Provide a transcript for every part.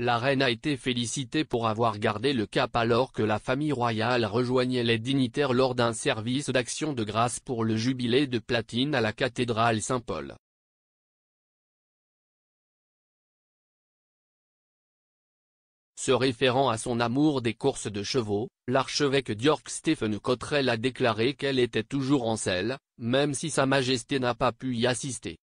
la reine a été félicitée pour avoir gardé le cap alors que la famille royale rejoignait les dignitaires lors d'un service d'action de grâce pour le jubilé de platine à la cathédrale Saint-Paul. Se référant à son amour des courses de chevaux, l'archevêque d'York Stephen Cottrell a déclaré qu'elle était toujours en selle, même si Sa Majesté n'a pas pu y assister.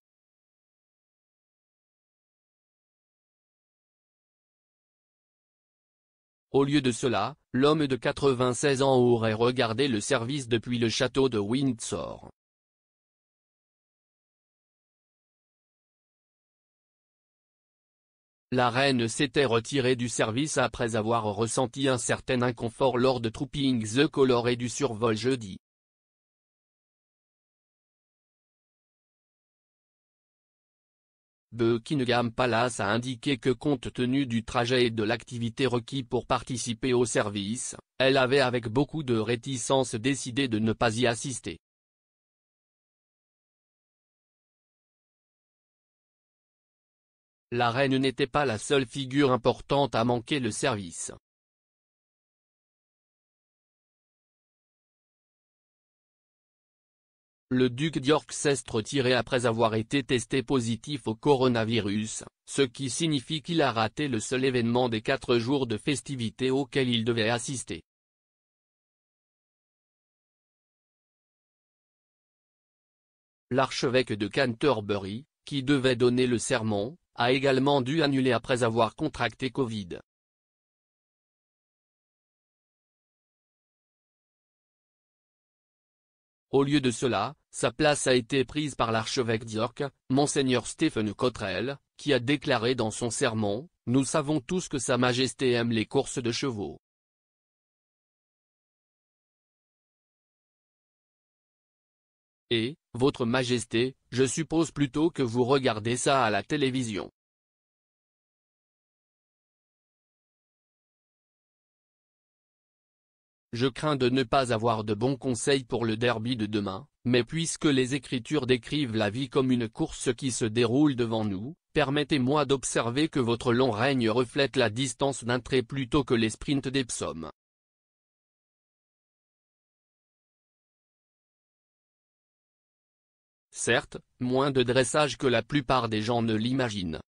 Au lieu de cela, l'homme de 96 ans aurait regardé le service depuis le château de Windsor. La reine s'était retirée du service après avoir ressenti un certain inconfort lors de Trooping the Color et du survol jeudi. Buckingham Palace a indiqué que compte tenu du trajet et de l'activité requis pour participer au service, elle avait avec beaucoup de réticence décidé de ne pas y assister. La reine n'était pas la seule figure importante à manquer le service. Le duc d'York s'est retiré après avoir été testé positif au coronavirus, ce qui signifie qu'il a raté le seul événement des quatre jours de festivités auxquels il devait assister. L'archevêque de Canterbury, qui devait donner le sermon, a également dû annuler après avoir contracté Covid. Au lieu de cela, sa place a été prise par l'archevêque d'York, Mgr Stephen Cottrell, qui a déclaré dans son sermon, « Nous savons tous que Sa Majesté aime les courses de chevaux. Et, Votre Majesté, je suppose plutôt que vous regardez ça à la télévision. Je crains de ne pas avoir de bons conseils pour le derby de demain, mais puisque les Écritures décrivent la vie comme une course qui se déroule devant nous, permettez-moi d'observer que votre long règne reflète la distance d'un trait plutôt que les sprints des psaumes. Certes, moins de dressage que la plupart des gens ne l'imaginent,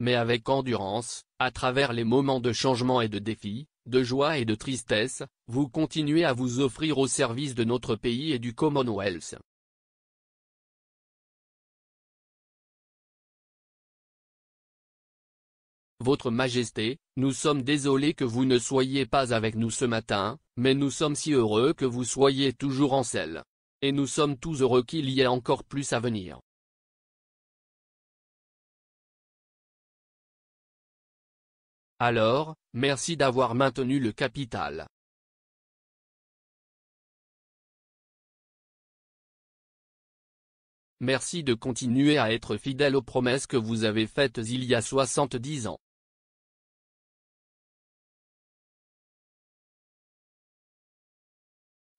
mais avec endurance, à travers les moments de changement et de défi, de joie et de tristesse, vous continuez à vous offrir au service de notre pays et du Commonwealth. Votre Majesté, nous sommes désolés que vous ne soyez pas avec nous ce matin, mais nous sommes si heureux que vous soyez toujours en selle. Et nous sommes tous heureux qu'il y ait encore plus à venir. Alors, merci d'avoir maintenu le capital. Merci de continuer à être fidèle aux promesses que vous avez faites il y a 70 ans.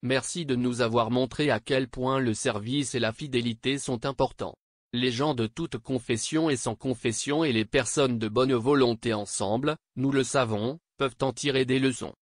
Merci de nous avoir montré à quel point le service et la fidélité sont importants les gens de toute confession et sans confession et les personnes de bonne volonté ensemble, nous le savons, peuvent en tirer des leçons.